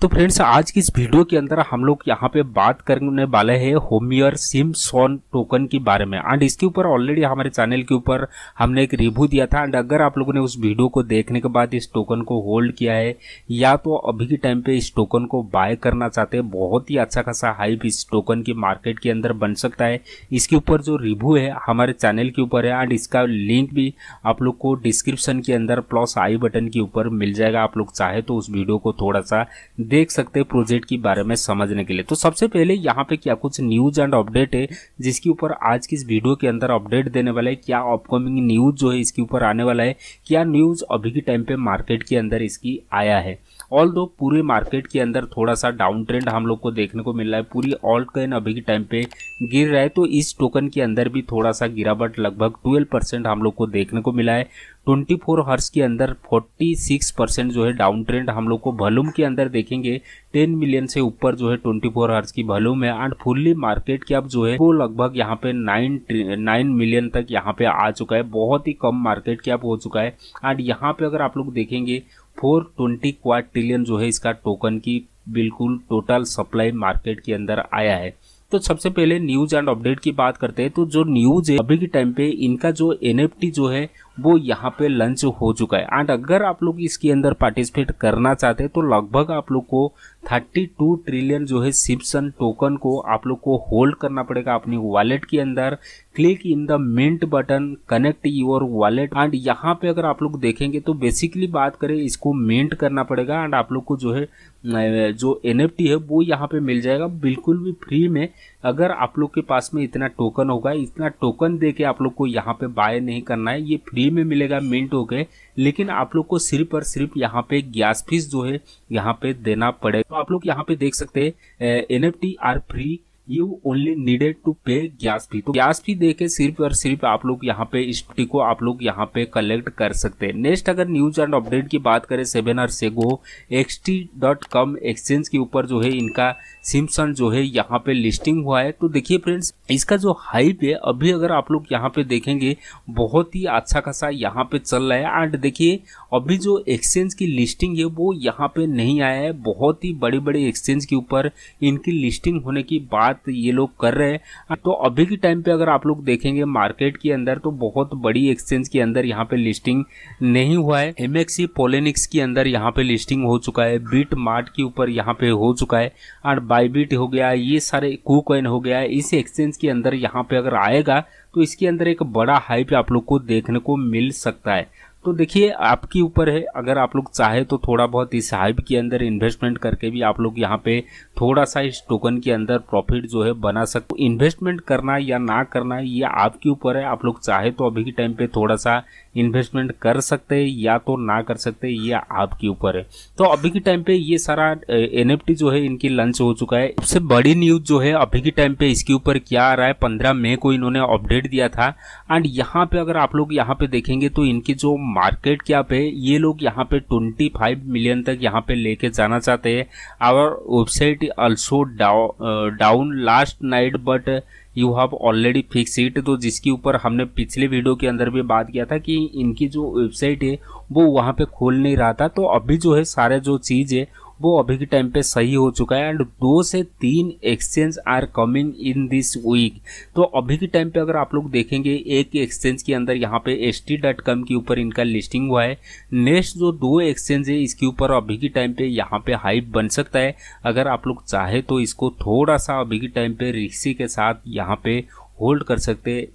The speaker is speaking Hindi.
तो फ्रेंड्स आज की इस वीडियो के अंदर हम लोग यहाँ पे बात करने वाले हैं होमियर सिम सोन टोकन के बारे में एंड इसके ऊपर ऑलरेडी हमारे चैनल के ऊपर हमने एक रिव्यू दिया था एंड अगर आप लोगों ने उस वीडियो को देखने के बाद इस टोकन को होल्ड किया है या तो अभी के टाइम पे इस टोकन को बाय करना चाहते हैं बहुत ही अच्छा खासा हाइप इस टोकन की मार्केट के अंदर बन सकता है इसके ऊपर जो रिव्यू है हमारे चैनल के ऊपर है एंड इसका लिंक भी आप लोग को डिस्क्रिप्शन के अंदर प्लस आई बटन के ऊपर मिल जाएगा आप लोग चाहे तो उस वीडियो को थोड़ा सा देख सकते हैं प्रोजेक्ट के बारे में समझने के लिए तो सबसे पहले यहाँ पे क्या कुछ न्यूज़ एंड अपडेट है जिसके ऊपर आज की इस वीडियो के अंदर अपडेट देने वाला है क्या अपकमिंग न्यूज़ जो है इसके ऊपर आने वाला है क्या न्यूज़ अभी के टाइम पे मार्केट के अंदर इसकी आया है ऑल दो पूरे मार्केट के अंदर थोड़ा सा डाउन ट्रेंड हम लोग को देखने को मिल रहा है पूरी ऑल्ट कैन अभी के टाइम पे गिर रहा है तो इस टोकन के अंदर भी थोड़ा सा गिरावट लगभग 12 परसेंट हम लोग को देखने को मिला है 24 फोर हर्स के अंदर 46 परसेंट जो है डाउन ट्रेंड हम लोग को वॉल्यूम के अंदर देखेंगे 10 मिलियन से ऊपर जो है 24 फोर हर्स की वॉल्यूम है एंड फुल्ली मार्केट कैप जो है वो लगभग यहाँ पे 9 नाइन मिलियन तक यहाँ पे आ चुका है बहुत ही कम मार्केट कैप हो चुका है एंड यहाँ पे अगर आप लोग देखेंगे फोर ट्वेंटी क्वार ट्रिलियन जो है इसका टोकन की बिल्कुल टोटल सप्लाई मार्केट के अंदर आया है तो सबसे पहले न्यूज एंड अपडेट की बात करते हैं तो जो न्यूज है अभी के टाइम पे इनका जो एन जो है वो यहाँ पे लंच हो चुका है एंड अगर आप लोग इसके अंदर पार्टिसिपेट करना चाहते हैं तो लगभग आप लोग को 32 ट्रिलियन जो है सिप्सन टोकन को आप लोग को होल्ड करना पड़ेगा अपनी वॉलेट के अंदर click in the mint button connect your wallet and यहाँ पे अगर आप लोग देखेंगे तो बेसिकली बात करें इसको मिंट करना पड़ेगा एंड आप लोग को जो है जो एन है वो यहाँ पे मिल जाएगा बिल्कुल भी फ्री में अगर आप लोग के पास में इतना टोकन होगा इतना टोकन दे के आप लोग को यहाँ पे बाय नहीं करना है ये फ्री फ्री में मिलेगा मिंट हो गए लेकिन आप लोग को सिर्फ और सिर्फ यहाँ पे गैस फीस जो है यहाँ पे देना पड़ेगा तो आप लोग यहाँ पे देख सकते हैं and are free you only needed to pay gas fee तो गैस फी देके सिर्फ और सिर्फ आप लोग यहाँ पे इस को आप लोग यहाँ पे कलेक्ट कर सकते हैं नेक्स्ट अगर न्यूज एंड अपडेट की बात करें सेवन और सेगो X T dot com exchange के ऊपर जो है इनका सिमसन जो है यहाँ पे लिस्टिंग हुआ है तो देखिए फ्रेंड्स इसका जो हाइप है अभी अगर आप लोग यहाँ पे देखेंगे बहुत ही अच्छा खासा यहाँ पे चल रहा है एंड देखिए अभी जो एक्सचेंज की लिस्टिंग है वो यहाँ पे नहीं आया है बहुत ही बड़े बड़े एक्सचेंज के ऊपर इनकी लिस्टिंग होने की बात साथ ये लोग कर रहे हैं तो अभी के टाइम पे अगर आप लोग देखेंगे मार्केट के अंदर तो बहुत बड़ी एक्सचेंज के अंदर यहाँ पे लिस्टिंग नहीं हुआ है एम पोलिनिक्स के अंदर यहाँ पे लिस्टिंग हो चुका है बीट मार्ट के ऊपर यहाँ पे हो चुका है और बाईबीट हो गया ये सारे कुकॉइन हो गया है इस एक्सचेंज के अंदर यहाँ पे अगर आएगा तो इसके अंदर एक बड़ा हाइप आप लोग को देखने को मिल सकता है तो देखिए आपके ऊपर है अगर आप लोग चाहे तो थोड़ा बहुत इस हाइप के अंदर इन्वेस्टमेंट करके भी आप लोग यहाँ पे थोड़ा सा इस टोकन के अंदर प्रॉफिट जो है बना सकते इन्वेस्टमेंट करना या ना करना ये आपके ऊपर है आप लोग चाहे तो अभी के टाइम पे थोड़ा सा इन्वेस्टमेंट कर सकते हैं या तो ना कर सकते ये आपके ऊपर है तो अभी के टाइम पे ये सारा एन जो है इनकी लंच हो चुका है सबसे बड़ी न्यूज जो है अभी के टाइम पे इसके ऊपर क्या आ रहा है पंद्रह मई को इन्होंने अपडेट दिया था एंड यहाँ पे अगर आप लोग यहाँ पे देखेंगे तो इनकी जो मार्केट क्या पे ये लोग यहाँ पे 25 मिलियन तक यहाँ पे लेके जाना चाहते हैं our website also down last night but you have already fix it तो जिसके ऊपर हमने पिछले वीडियो के अंदर भी बात किया था कि इनकी जो वेबसाइट है वो वहाँ पे खोल नहीं रहा था तो अभी जो है सारे जो चीज़ है वो अभी के टाइम पे सही हो चुका है एंड दो से तीन exchange are coming in this week तो अभी के टाइम पे अगर आप लोग देखेंगे एक एक्सचेंज के अंदर यहाँ पे एस के ऊपर इनका लिस्टिंग हुआ है नेक्स्ट जो दो एक्सचेंज है इसके ऊपर अभी के टाइम पे यहाँ पे हाइप बन सकता है अगर आप लोग चाहे तो इसको थोड़ा सा अभी के टाइम पे रिक्सी के साथ यहाँ पे होल्ड कर सकते